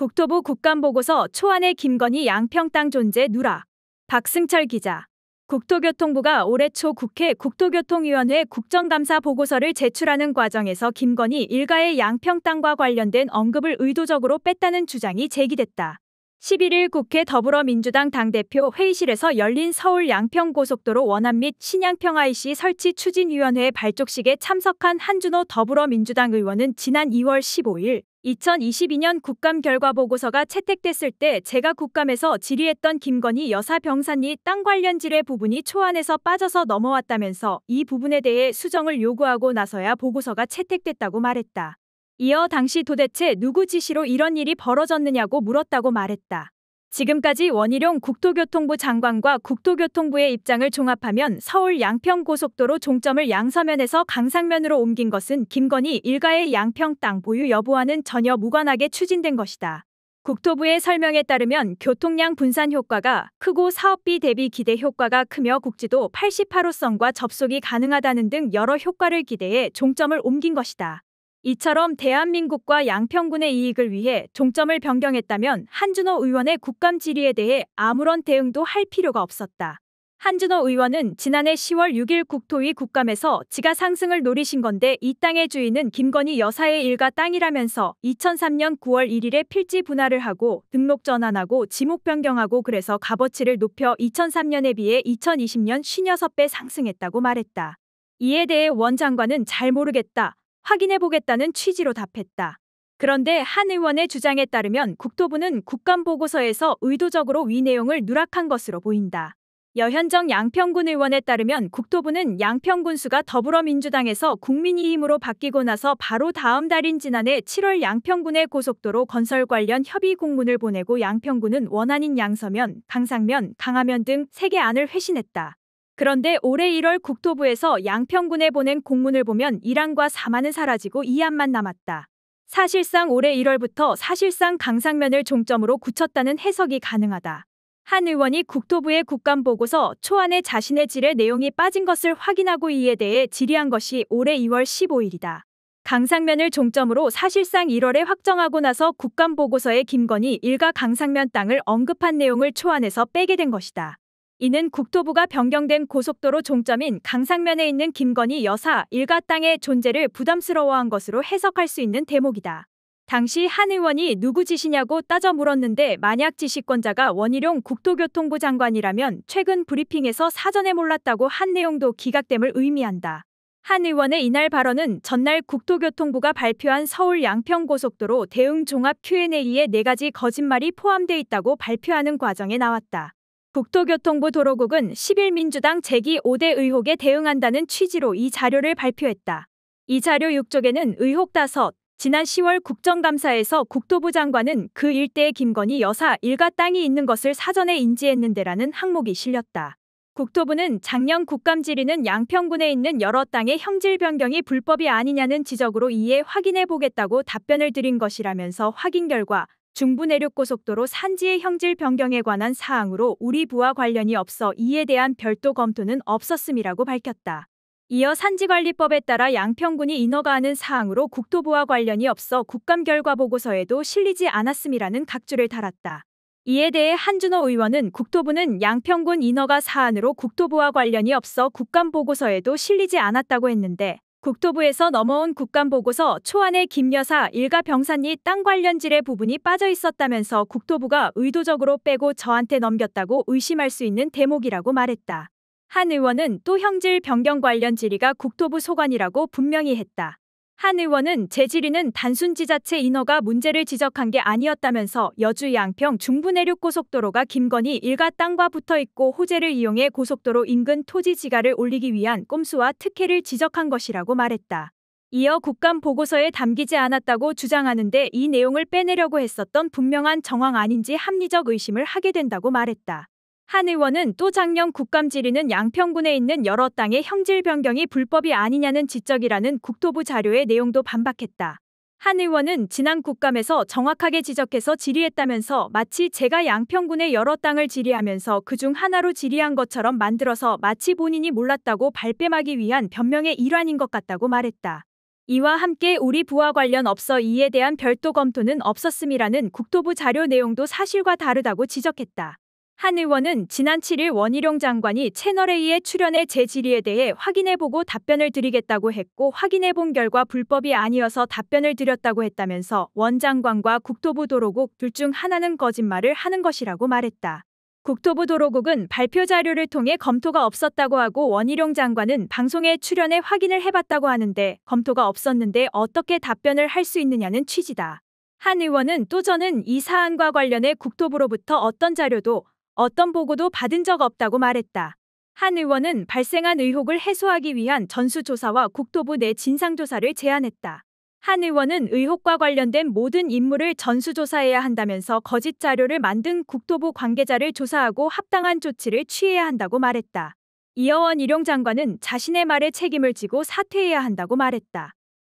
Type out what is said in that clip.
국토부 국감보고서 초안의 김건희 양평 땅 존재 누라. 박승철 기자. 국토교통부가 올해 초 국회 국토교통위원회 국정감사 보고서를 제출하는 과정에서 김건희 일가의 양평 땅과 관련된 언급을 의도적으로 뺐다는 주장이 제기됐다. 11일 국회 더불어민주당 당대표 회의실에서 열린 서울 양평고속도로 원안 및 신양평 IC 설치 추진위원회 발족식에 참석한 한준호 더불어민주당 의원은 지난 2월 15일 2022년 국감 결과 보고서가 채택됐을 때 제가 국감에서 질의했던 김건희 여사 병산이 땅 관련 질의 부분이 초안에서 빠져서 넘어왔다면서 이 부분에 대해 수정을 요구하고 나서야 보고서가 채택됐다고 말했다. 이어 당시 도대체 누구 지시로 이런 일이 벌어졌느냐고 물었다고 말했다. 지금까지 원희룡 국토교통부 장관과 국토교통부의 입장을 종합하면 서울 양평고속도로 종점을 양서면에서 강상면으로 옮긴 것은 김건희 일가의 양평 땅 보유 여부와는 전혀 무관하게 추진된 것이다. 국토부의 설명에 따르면 교통량 분산 효과가 크고 사업비 대비 기대 효과가 크며 국지도 88호선과 접속이 가능하다는 등 여러 효과를 기대해 종점을 옮긴 것이다. 이처럼 대한민국과 양평군의 이익을 위해 종점을 변경했다면 한준호 의원의 국감 질의에 대해 아무런 대응도 할 필요가 없었다. 한준호 의원은 지난해 10월 6일 국토위 국감에서 지가 상승을 노리신 건데 이 땅의 주인은 김건희 여사의 일가 땅이라면서 2003년 9월 1일에 필지 분할을 하고 등록 전환하고 지목 변경하고 그래서 값어치를 높여 2003년에 비해 2020년 56배 상승했다고 말했다. 이에 대해 원 장관은 잘 모르겠다. 확인해보겠다는 취지로 답했다. 그런데 한 의원의 주장에 따르면 국토부는 국감보고서에서 의도적으로 위 내용을 누락한 것으로 보인다. 여현정 양평군 의원에 따르면 국토부는 양평군수가 더불어민주당에서 국민이힘으로 바뀌고 나서 바로 다음 달인 지난해 7월 양평군의 고속도로 건설 관련 협의 공문을 보내고 양평군은 원안인 양서면, 강상면, 강하면 등 3개 안을 회신했다. 그런데 올해 1월 국토부에서 양평군에 보낸 공문을 보면 1안과 4만은 사라지고 2안만 남았다. 사실상 올해 1월부터 사실상 강상면을 종점으로 굳혔다는 해석이 가능하다. 한 의원이 국토부의 국감보고서 초안에 자신의 질의 내용이 빠진 것을 확인하고 이에 대해 질의한 것이 올해 2월 15일이다. 강상면을 종점으로 사실상 1월에 확정하고 나서 국감보고서에 김건희 일가 강상면 땅을 언급한 내용을 초안에서 빼게 된 것이다. 이는 국토부가 변경된 고속도로 종점인 강상면에 있는 김건희 여사 일가 땅의 존재를 부담스러워한 것으로 해석할 수 있는 대목이다. 당시 한 의원이 누구 지시냐고 따져 물었는데 만약 지시권자가 원희룡 국토교통부 장관이라면 최근 브리핑에서 사전에 몰랐다고 한 내용도 기각됨을 의미한다. 한 의원의 이날 발언은 전날 국토교통부가 발표한 서울 양평고속도로 대응 종합 q a 에네 가지 거짓말이 포함돼 있다고 발표하는 과정에 나왔다. 국토교통부 도로국은 10일 민주당 제기 5대 의혹에 대응한다는 취지로 이 자료를 발표했다. 이 자료 6쪽에는 의혹 다섯, 지난 10월 국정감사에서 국토부 장관은 그 일대의 김건희 여사 일가 땅이 있는 것을 사전에 인지했는데라는 항목이 실렸다. 국토부는 작년 국감지리는 양평군에 있는 여러 땅의 형질 변경이 불법이 아니냐는 지적으로 이에 확인해 보겠다고 답변을 드린 것이라면서 확인 결과 중부 내륙고속도로 산지의 형질 변경에 관한 사항으로 우리 부와 관련이 없어 이에 대한 별도 검토는 없었음이라고 밝혔다. 이어 산지관리법에 따라 양평군이 인허가하는 사항으로 국토부와 관련이 없어 국감 결과 보고서에도 실리지 않았음이라는 각주를 달았다. 이에 대해 한준호 의원은 국토부는 양평군 인허가 사안으로 국토부와 관련이 없어 국감 보고서에도 실리지 않았다고 했는데 국토부에서 넘어온 국감보고서초안의김 여사 일가 병산리 땅 관련질의 부분이 빠져 있었다면서 국토부가 의도적으로 빼고 저한테 넘겼다고 의심할 수 있는 대목이라고 말했다. 한 의원은 또 형질 변경 관련 질의가 국토부 소관이라고 분명히 했다. 한 의원은 재질이는 단순 지자체 인허가 문제를 지적한 게 아니었다면서 여주 양평 중부 내륙 고속도로가 김건희 일가 땅과 붙어 있고 호재를 이용해 고속도로 인근 토지 지가를 올리기 위한 꼼수와 특혜를 지적한 것이라고 말했다. 이어 국감 보고서에 담기지 않았다고 주장하는데 이 내용을 빼내려고 했었던 분명한 정황 아닌지 합리적 의심을 하게 된다고 말했다. 한 의원은 또 작년 국감질의는 양평군에 있는 여러 땅의 형질 변경이 불법이 아니냐는 지적이라는 국토부 자료의 내용도 반박했다. 한 의원은 지난 국감에서 정확하게 지적해서 질의했다면서 마치 제가 양평군의 여러 땅을 질의하면서 그 중 하나로 질의한 것처럼 만들어서 마치 본인이 몰랐다고 발뺌하기 위한 변명의 일환인 것 같다고 말했다. 이와 함께 우리 부와 관련 없어 이에 대한 별도 검토는 없었음이라는 국토부 자료 내용도 사실과 다르다고 지적했다. 한 의원은 지난 7일 원희룡 장관이 채널A의 출연의 재질의에 대해 확인해보고 답변을 드리겠다고 했고 확인해본 결과 불법이 아니어서 답변을 드렸다고 했다면서 원 장관과 국토부 도로국 둘 중 하나는 거짓말을 하는 것이라고 말했다. 국토부 도로국은 발표 자료를 통해 검토가 없었다고 하고 원희룡 장관은 방송에 출연해 확인을 해봤다고 하는데 검토가 없었는데 어떻게 답변을 할 수 있느냐는 취지다. 한 의원은 또 저는 이 사안과 관련해 국토부로부터 어떤 자료도 어떤 보고도 받은 적 없다고 말했다. 한 의원은 발생한 의혹을 해소하기 위한 전수조사와 국토부 내 진상조사를 제안했다. 한 의원은 의혹과 관련된 모든 인물을 전수조사해야 한다면서 거짓 자료를 만든 국토부 관계자를 조사하고 합당한 조치를 취해야 한다고 말했다. 이어원 일용 장관은 자신의 말에 책임을 지고 사퇴해야 한다고 말했다.